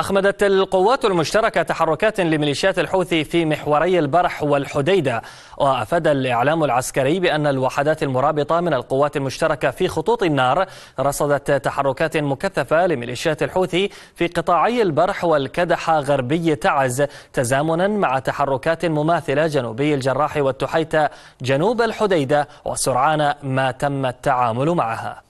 أخمدت القوات المشتركة تحركات لميليشيات الحوثي في محوري البرح والحديدة وأفاد الإعلام العسكري بأن الوحدات المرابطة من القوات المشتركة في خطوط النار رصدت تحركات مكثفة لميليشيات الحوثي في قطاعي البرح والكدحة غربي تعز تزامنا مع تحركات مماثلة جنوبي الجراح والتحيتة جنوب الحديدة وسرعان ما تم التعامل معها